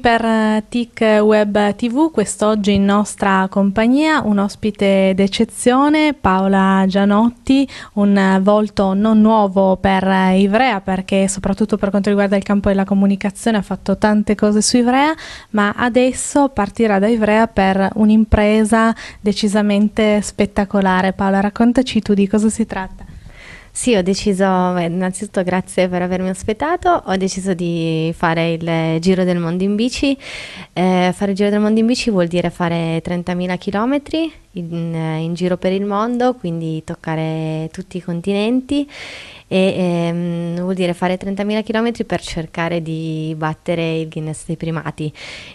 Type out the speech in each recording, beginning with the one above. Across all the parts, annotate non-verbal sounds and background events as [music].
Qui per TIC Web TV, quest'oggi in nostra compagnia un ospite d'eccezione, Paola Gianotti, un volto non nuovo per Ivrea perché soprattutto per quanto riguarda il campo della comunicazione ha fatto tante cose su Ivrea, ma adesso partirà da Ivrea per un'impresa decisamente spettacolare. Paola, raccontaci tu di cosa si tratta. Sì, ho deciso, beh, innanzitutto grazie per avermi ospitato, ho deciso di fare il Giro del Mondo in bici. Eh, fare il Giro del Mondo in bici vuol dire fare 30.000 km in, eh, in, giro per il mondo, quindi toccare tutti i continenti e ehm, vuol dire fare 30.000 km per cercare di battere il Guinness dei primati.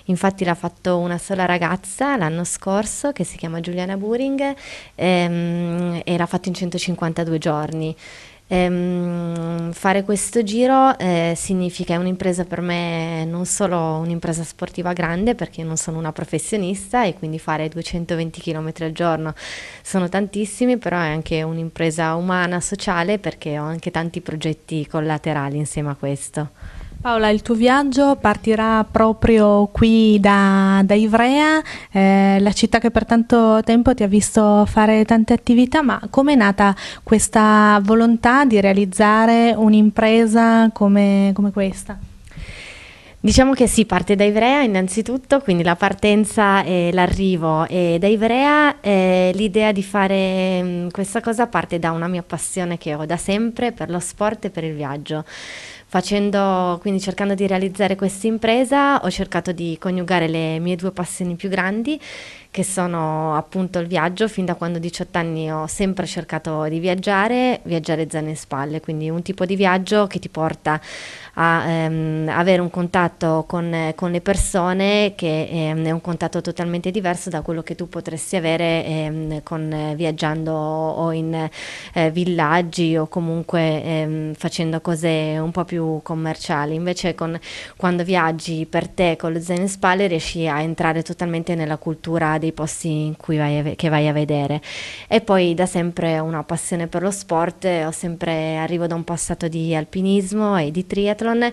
Infatti l'ha fatto una sola ragazza l'anno scorso che si chiama Giuliana Buring ehm, e l'ha fatto in 152 giorni. Ehm, fare questo giro eh, significa è un'impresa per me non solo un'impresa sportiva grande perché non sono una professionista e quindi fare 220 km al giorno sono tantissimi, però è anche un'impresa umana, sociale perché ho anche tanti progetti collaterali insieme a questo. Paola, il tuo viaggio partirà proprio qui da, da Ivrea, eh, la città che per tanto tempo ti ha visto fare tante attività, ma come è nata questa volontà di realizzare un'impresa come, come questa? Diciamo che sì, parte da Ivrea innanzitutto, quindi la partenza e l'arrivo. E da Ivrea eh, l'idea di fare mh, mm, questa cosa parte da una mia passione che ho da sempre per lo sport e per il viaggio. Facendo, quindi cercando di realizzare questa impresa ho cercato di coniugare le mie due passioni più grandi che sono appunto il viaggio. Fin da quando ho 18 anni ho sempre cercato di viaggiare, viaggiare zaino in spalle, quindi un tipo di viaggio che ti porta a ehm, avere un contatto con, con le persone che ehm, è un contatto totalmente diverso da quello che tu potresti avere ehm, con, eh, viaggiando o in eh, villaggi o comunque ehm, facendo cose un po' più commerciali. Invece con, quando viaggi per te con lo zaino in spalle riesci a entrare totalmente nella cultura dei posti vai a, che vai a vedere. E poi da sempre una passione per lo sport, ho sempre, arrivo da un passato di alpinismo e di triathlon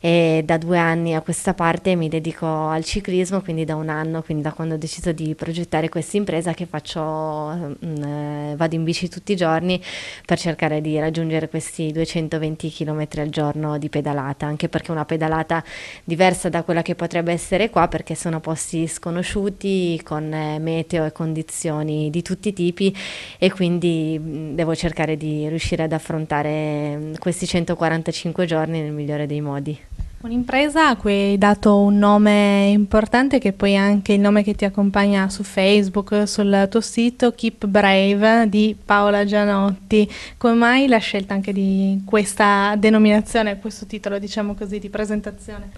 e da due anni a questa parte mi dedico al ciclismo, quindi da un anno, quindi da quando ho deciso di progettare questa impresa che faccio, mh, mm, eh, vado in bici tutti i giorni per cercare di raggiungere questi 220 km al giorno di pedalata, anche perché una pedalata diversa da quella che potrebbe essere qua perché sono posti sconosciuti con eh, meteo e condizioni di tutti i tipi e quindi devo cercare di riuscire ad affrontare questi 145 giorni nel migliore dei modi. Un'impresa a cui hai dato un nome importante che poi è anche il nome che ti accompagna su Facebook, sul tuo sito Keep Brave di Paola Gianotti. Come mai la scelta anche di questa denominazione, questo titolo diciamo così di presentazione?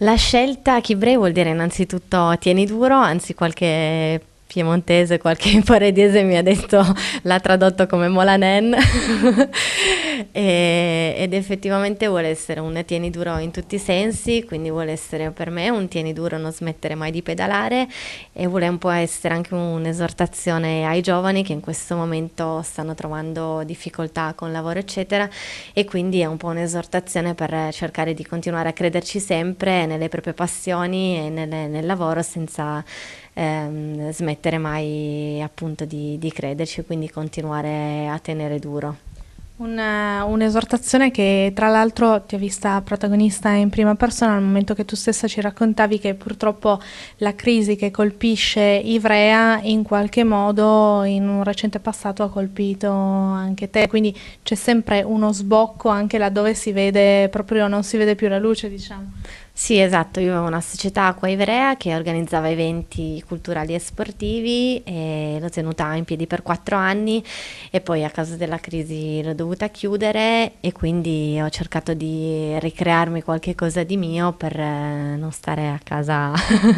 La scelta a Chibre vuol dire innanzitutto tieni duro, anzi qualche piemontese, qualche paredese [laughs] mi ha detto, l'ha tradotto come Molanen [laughs] e, ed effettivamente vuole essere un tieni duro in tutti i sensi, quindi vuole essere per me un tieni duro, non smettere mai di pedalare e vuole un po' essere anche un'esortazione ai giovani che in questo momento stanno trovando difficoltà con lavoro eccetera e quindi è un po' un'esortazione per cercare di continuare a crederci sempre nelle proprie passioni e nelle, nel lavoro senza ehm, smettere mai appunto di, di crederci e quindi continuare a tenere duro. Una, eh, un'esortazione che tra l'altro ti ho vista protagonista in prima persona al momento che tu stessa ci raccontavi che purtroppo la crisi che colpisce Ivrea in qualche modo in un recente passato ha colpito anche te, quindi c'è sempre uno sbocco anche laddove si vede proprio non si vede più la luce, diciamo. Sì, esatto, io avevo una società acqua Ivrea che organizzava eventi culturali e sportivi e l'ho tenuta in piedi per quattro anni e poi a causa della crisi l'ho dovuta chiudere e quindi ho cercato di ricrearmi qualche cosa di mio per eh, non stare a casa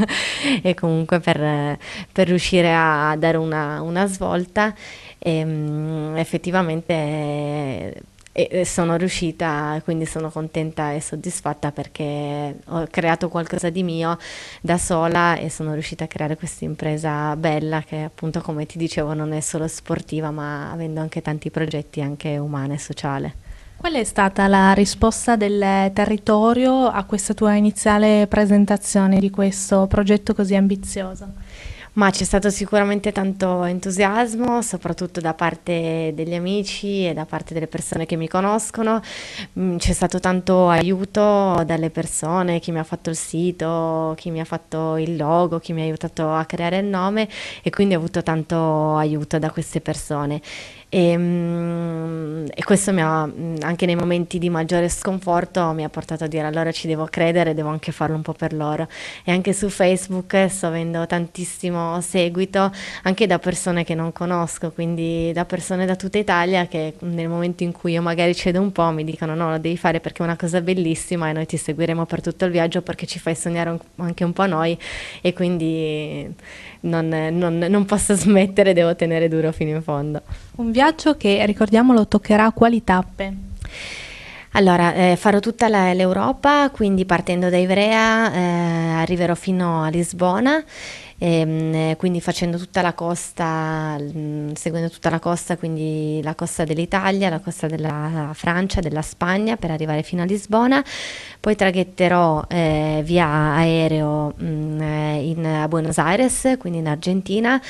[laughs] e comunque per, eh, per, riuscire a dare una, una svolta e ehm, effettivamente e sono riuscita, quindi sono contenta e soddisfatta perché ho creato qualcosa di mio da sola e sono riuscita a creare questa impresa bella che appunto come ti dicevo non è solo sportiva ma avendo anche tanti progetti anche umana e sociale. Qual è stata la risposta del territorio a questa tua iniziale presentazione di questo progetto così ambizioso? Ma c'è stato sicuramente tanto entusiasmo, soprattutto da parte degli amici e da parte delle persone che mi conoscono. Mm, c'è stato tanto aiuto dalle persone, chi mi ha fatto il sito, chi mi ha fatto il logo, chi mi ha aiutato a creare il nome e quindi ho avuto tanto aiuto da queste persone. E, ehm, e, questo mi ha, mm, anche nei momenti di maggiore sconforto, mi ha portato a dire allora ci devo credere, devo anche farlo un po' per loro. E anche su Facebook sto avendo tantissimo seguito anche da persone che non conosco, quindi da persone da tutta Italia che nel momento in cui io magari cedo un po' mi dicono no, lo devi fare perché è una cosa bellissima e noi ti seguiremo per tutto il viaggio perché ci fai sognare un, anche un po' noi e quindi non, non, non posso smettere, devo tenere duro fino in fondo. Un viaggio che, ricordiamolo, toccherà quali tappe? Allora, eh, farò tutta la, l'Europa, quindi partendo da Ivrea eh, arriverò fino a Lisbona e, ehm, quindi facendo tutta la costa, mm, seguendo tutta la costa, quindi la costa dell'Italia, la costa della Francia, della Spagna per arrivare fino a Lisbona, poi traghetterò eh, via aereo mh, mm, in, a Buenos Aires, quindi in Argentina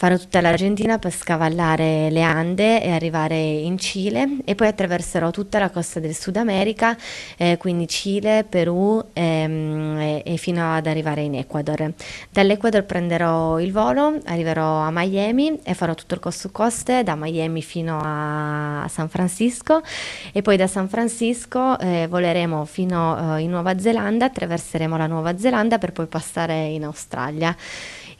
fare tutta l'Argentina per scavallare le Ande e arrivare in Cile e poi attraverserò tutta la costa del Sud America, eh, quindi Cile, Perù ehm, e, fino ad arrivare in Ecuador. Dall'Ecuador prenderò il volo, arriverò a Miami e farò tutto il coast coste da Miami fino a San Francisco e poi da San Francisco eh, voleremo fino eh, in Nuova Zelanda, attraverseremo la Nuova Zelanda per poi passare in Australia.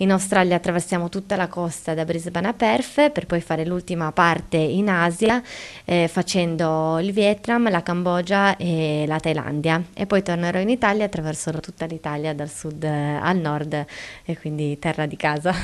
In Australia attraversiamo tutta la costa da Brisbane a Perth per poi fare l'ultima parte in Asia eh, facendo il Vietnam, la Cambogia e la Thailandia e poi tornerò in Italia attraverso tutta l'Italia dal sud al nord e quindi terra di casa.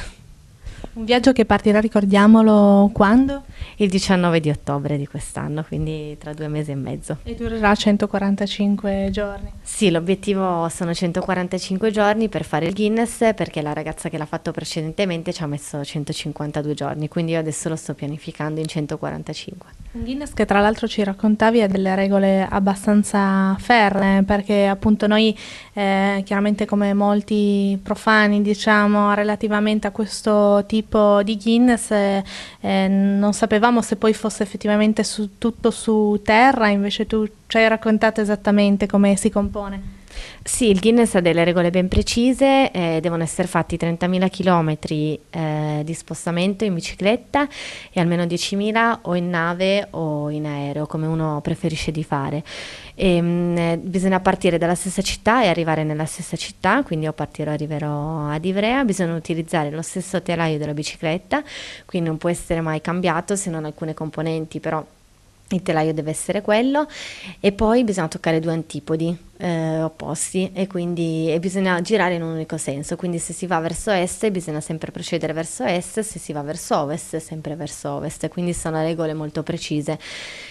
Un viaggio che partirà, ricordiamolo, quando? il 19 di ottobre di quest'anno, quindi tra due mesi e mezzo. E durerà 145 giorni? Sì, l'obiettivo sono 145 giorni per fare il Guinness perché la ragazza che l'ha fatto precedentemente ci ha messo 152 giorni, quindi io adesso lo sto pianificando in 145. Un Guinness che tra l'altro ci raccontavi ha delle regole abbastanza ferre perché appunto noi eh, chiaramente come molti profani diciamo relativamente a questo tipo di Guinness eh, non sappiamo sapevamo se poi fosse effettivamente su, tutto su terra, invece tu ci hai raccontato esattamente come si compone. Sì, il Guinness ha delle regole ben precise, eh, devono essere fatti 30.000 km eh, di spostamento in bicicletta e almeno 10.000 o in nave o in aereo, come uno preferisce di fare. E, ehm, mh, eh, bisogna partire dalla stessa città e arrivare nella stessa città, quindi io partirò e arriverò ad Ivrea, bisogna utilizzare lo stesso telaio della bicicletta, quindi non può essere mai cambiato se non alcune componenti, però il telaio deve essere quello e poi bisogna toccare due antipodi eh, opposti e quindi e bisogna girare in un unico senso, quindi se si va verso est bisogna sempre procedere verso est, se si va verso ovest sempre verso ovest, quindi sono regole molto precise.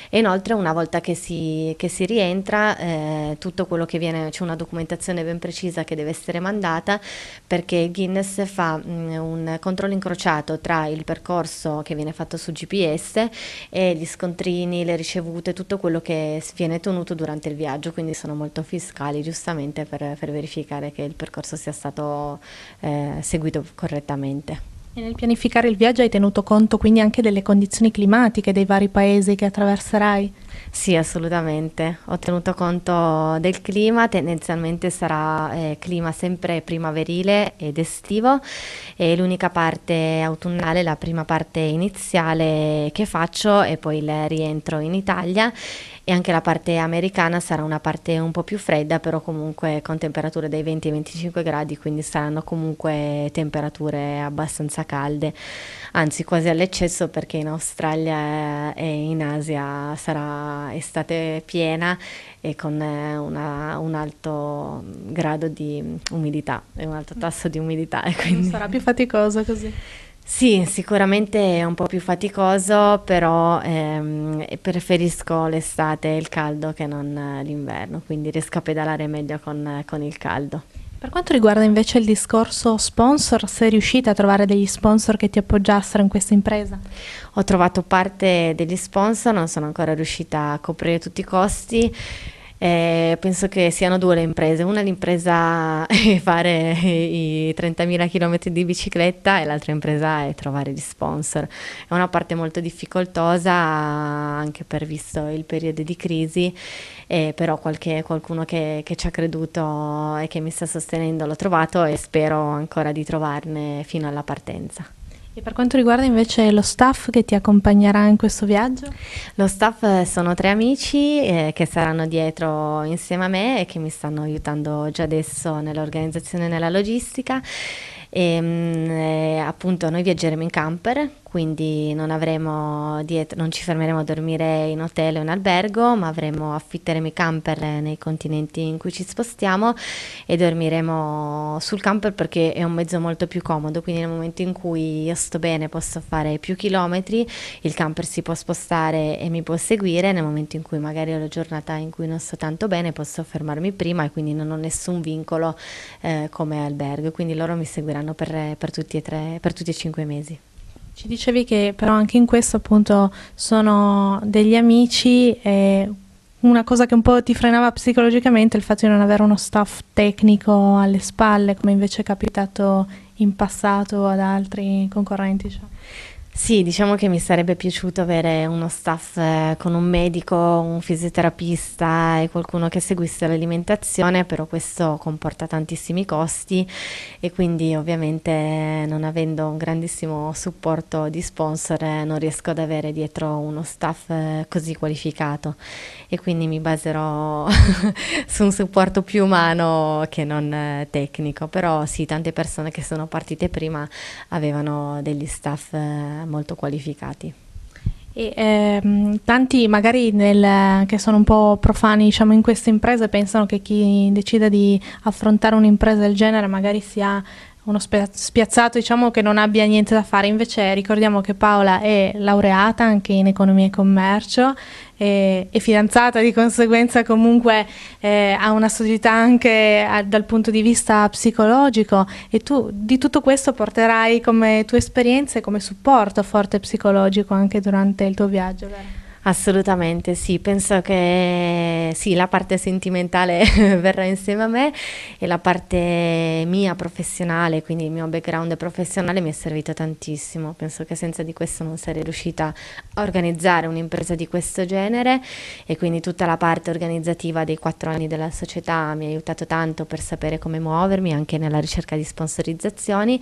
E inoltre una volta che si, che si rientra eh, tutto quello che viene, c'è una documentazione ben precisa che deve essere mandata perché Guinness fa mh, mm, un controllo incrociato tra il percorso che viene fatto su GPS e gli scontrini, le ricevute, tutto quello che viene tenuto durante il viaggio, quindi sono molto fiducioso fiscali giustamente per, per verificare che il percorso sia stato eh, seguito correttamente. E nel pianificare il viaggio hai tenuto conto quindi anche delle condizioni climatiche dei vari paesi che attraverserai? Sì, assolutamente. Ho tenuto conto del clima, tendenzialmente sarà eh, clima sempre primaverile ed estivo e l'unica parte autunnale, la prima parte iniziale che faccio è poi il rientro in Italia e anche la parte americana sarà una parte un po' più fredda, però comunque con temperature dai 20 ai 25 gradi, quindi saranno comunque temperature abbastanza calde, anzi quasi all'eccesso perché in Australia e in Asia sarà estate piena e con eh, una, un alto grado di umidità e un alto tasso di umidità. Quindi... Sarà più faticoso così. Sì, sicuramente è un po' più faticoso, però ehm, preferisco l'estate e il caldo che non eh, l'inverno, quindi riesco a pedalare meglio con, con il caldo. Per quanto riguarda invece il discorso sponsor, sei riuscita a trovare degli sponsor che ti appoggiassero in questa impresa? Ho trovato parte degli sponsor, non sono ancora riuscita a coprire tutti i costi, eh, penso che siano due le imprese, una è l'impresa [laughs] fare i 30.000 km di bicicletta e l'altra impresa è trovare gli sponsor. È una parte molto difficoltosa anche per visto il periodo di crisi, eh, però qualche, qualcuno che, che, ci ha creduto e che mi sta sostenendo l'ho trovato e spero ancora di trovarne fino alla partenza. E per quanto riguarda invece lo staff che ti accompagnerà in questo viaggio? Lo staff eh, sono tre amici eh, che saranno dietro insieme a me e che mi stanno aiutando già adesso nell'organizzazione e nella logistica. E, ehm, mh, eh, appunto noi viaggeremo in camper quindi non, avremo dietro, non ci fermeremo a dormire in hotel o in albergo, ma avremo, affitteremo i camper nei continenti in cui ci spostiamo e dormiremo sul camper perché è un mezzo molto più comodo, quindi nel momento in cui io sto bene posso fare più chilometri, il camper si può spostare e mi può seguire, nel momento in cui magari ho la giornata in cui non sto tanto bene posso fermarmi prima e quindi non ho nessun vincolo eh, come albergo, quindi loro mi seguiranno per, per tutti e tre, per tutti e cinque mesi. Ci dicevi che però anche in questo appunto sono degli amici e una cosa che un po' ti frenava psicologicamente è il fatto di non avere uno staff tecnico alle spalle come invece è capitato in passato ad altri concorrenti. Cioè. Sì, diciamo che mi sarebbe piaciuto avere uno staff eh, con un medico, un fisioterapista e qualcuno che seguisse l'alimentazione, però questo comporta tantissimi costi e quindi ovviamente non avendo un grandissimo supporto di sponsor eh, non riesco ad avere dietro uno staff eh, così qualificato e quindi mi baserò [laughs] su un supporto più umano che non tecnico, però sì, tante persone che sono partite prima avevano degli staff molto qualificati. E, ehm, tanti magari nel, che sono un po' profani diciamo, in queste imprese pensano che chi decida di affrontare un'impresa del genere magari sia uno spiazzato diciamo che non abbia niente da fare, invece ricordiamo che Paola è laureata anche in economia e commercio, e, è fidanzata di conseguenza comunque eh, ha una solidità anche a, dal punto di vista psicologico e tu di tutto questo porterai come tue esperienze, come supporto forte psicologico anche durante il tuo viaggio. Vero? Assolutamente sì, penso che sì, la parte sentimentale [laughs] verrà insieme a me e la parte mia professionale, quindi il mio background professionale mi è servito tantissimo, penso che senza di questo non sarei riuscita a organizzare un'impresa di questo genere e quindi tutta la parte organizzativa dei quattro anni della società mi ha aiutato tanto per sapere come muovermi anche nella ricerca di sponsorizzazioni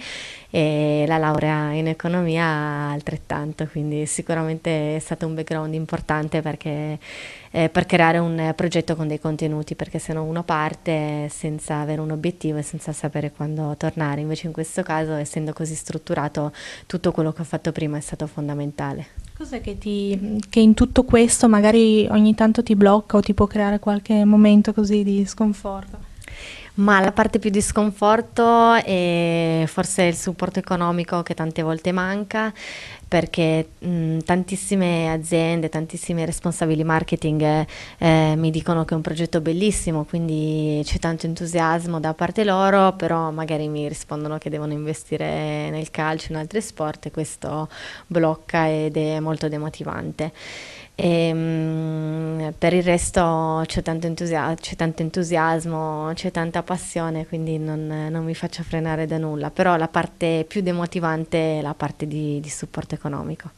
e la laurea in economia altrettanto, quindi sicuramente è stato un background importante importante perché, eh, per creare un progetto con dei contenuti, perché se no uno parte senza avere un obiettivo e senza sapere quando tornare. Invece in questo caso, essendo così strutturato, tutto quello che ho fatto prima è stato fondamentale. Cos'è che, ti, che in tutto questo magari ogni tanto ti blocca o ti può creare qualche momento così di sconforto? Ma la parte più di sconforto è forse il supporto economico che tante volte manca, perché mh, tantissime aziende, tantissimi responsabili marketing eh, eh, mi dicono che è un progetto bellissimo, quindi c'è tanto entusiasmo da parte loro, però magari mi rispondono che devono investire nel calcio, in altri sport e questo blocca ed è molto demotivante. E, ehm, per il resto c'è tanto, entusia- c'è tanto entusiasmo, c'è tanta passione, quindi non, non, mi faccio frenare da nulla, però la parte più demotivante è la parte di, di supporto economico.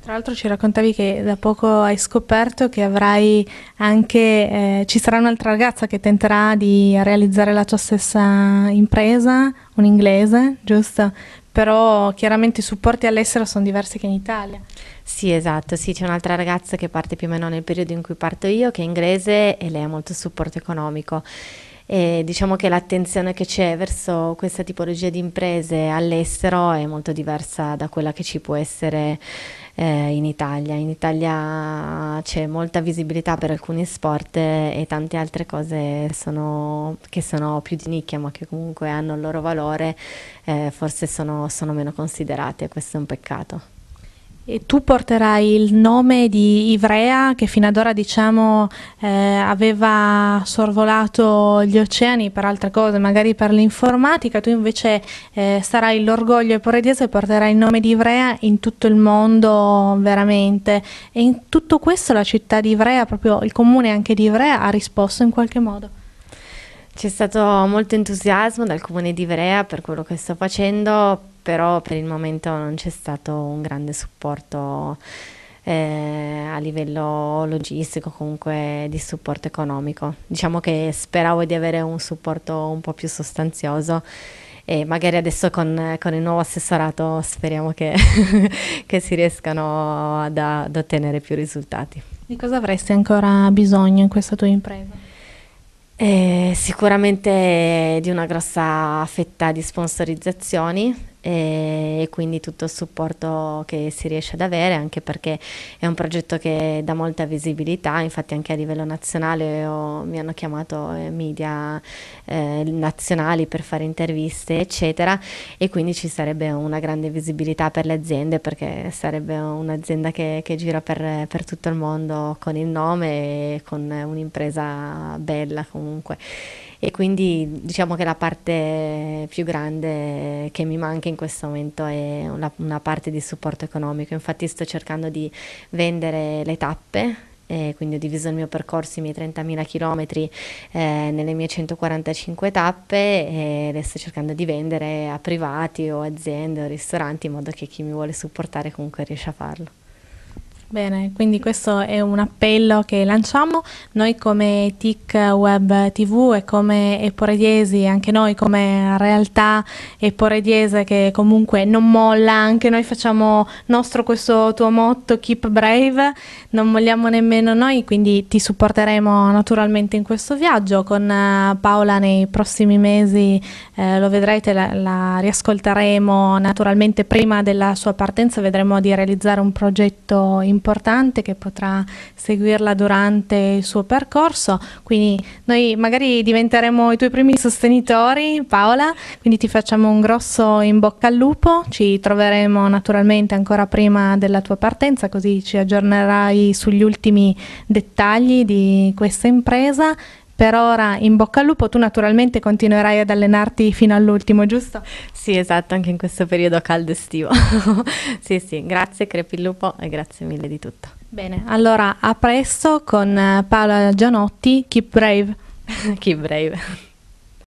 Tra l'altro ci raccontavi che da poco hai scoperto che avrai anche, eh, ci sarà un'altra ragazza che tenterà di realizzare la tua stessa impresa, un inglese, giusto? però chiaramente i supporti all'estero sono diversi che in Italia. Sì, esatto, sì, c'è un'altra ragazza che parte più o meno nel periodo in cui parto io, che è inglese e lei ha molto supporto economico e diciamo che l'attenzione che c'è verso questa tipologia di imprese all'estero è molto diversa da quella che ci può essere eh, in Italia. In Italia c'è molta visibilità per alcuni sport e tante altre cose sono, che sono più di nicchia ma che comunque hanno il loro valore, eh, forse sono, sono meno considerate, questo è un peccato. E tu porterai il nome di Ivrea che fino ad ora diciamo eh, aveva sorvolato gli oceani per altre cose, magari per l'informatica, tu invece eh, sarai l'orgoglio e eporedese e porterai il nome di Ivrea in tutto il mondo veramente. E in tutto questo la città di Ivrea, proprio il comune anche di Ivrea ha risposto in qualche modo. C'è stato molto entusiasmo dal comune di Ivrea per quello che sto facendo, però per il momento non c'è stato un grande supporto eh, a livello logistico, comunque di supporto economico. Diciamo che speravo di avere un supporto un po' più sostanzioso e magari adesso con, con il nuovo assessorato speriamo che, [laughs] che si riescano ad, ad ottenere più risultati. Di cosa avresti ancora bisogno in questa tua impresa? Eh, sicuramente di una grossa fetta di sponsorizzazioni, e, quindi tutto il supporto che si riesce ad avere anche perché è un progetto che dà molta visibilità infatti anche a livello nazionale ho, mi hanno chiamato eh, media eh, nazionali per fare interviste eccetera e quindi ci sarebbe una grande visibilità per le aziende perché sarebbe un'azienda che, che gira per, per, tutto il mondo con il nome e con un'impresa bella comunque e quindi diciamo che la parte più grande che mi manca in questo momento è una, una parte di supporto economico, infatti sto cercando di vendere le tappe eh, quindi ho diviso il mio percorso, i miei 30.000 km eh, nelle mie 145 tappe e le sto cercando di vendere a privati o aziende o ristoranti in modo che chi mi vuole supportare comunque riesca a farlo. Bene, quindi questo è un appello che lanciamo. Noi come TIC Web TV e come Eporediesi, anche noi come realtà Eporediese che comunque non molla, anche noi facciamo nostro questo tuo motto Keep Brave, non molliamo nemmeno noi, quindi ti supporteremo naturalmente in questo viaggio. Con eh, Paola nei prossimi mesi eh, lo vedrete, la, la riascolteremo naturalmente prima della sua partenza, vedremo di realizzare un progetto importante importante che potrà seguirla durante il suo percorso. Quindi noi magari diventeremo i tuoi primi sostenitori, Paola, quindi ti facciamo un grosso in bocca al lupo, ci troveremo naturalmente ancora prima della tua partenza, così ci aggiornerai sugli ultimi dettagli di questa impresa per ora in bocca al lupo, tu naturalmente continuerai ad allenarti fino all'ultimo, giusto? Sì, esatto, anche in questo periodo caldo estivo. [laughs] sì, sì, grazie Crepi e grazie mille di tutto. Bene, allora a presto con Paola Gianotti, Keep Brave. [laughs] Keep Brave.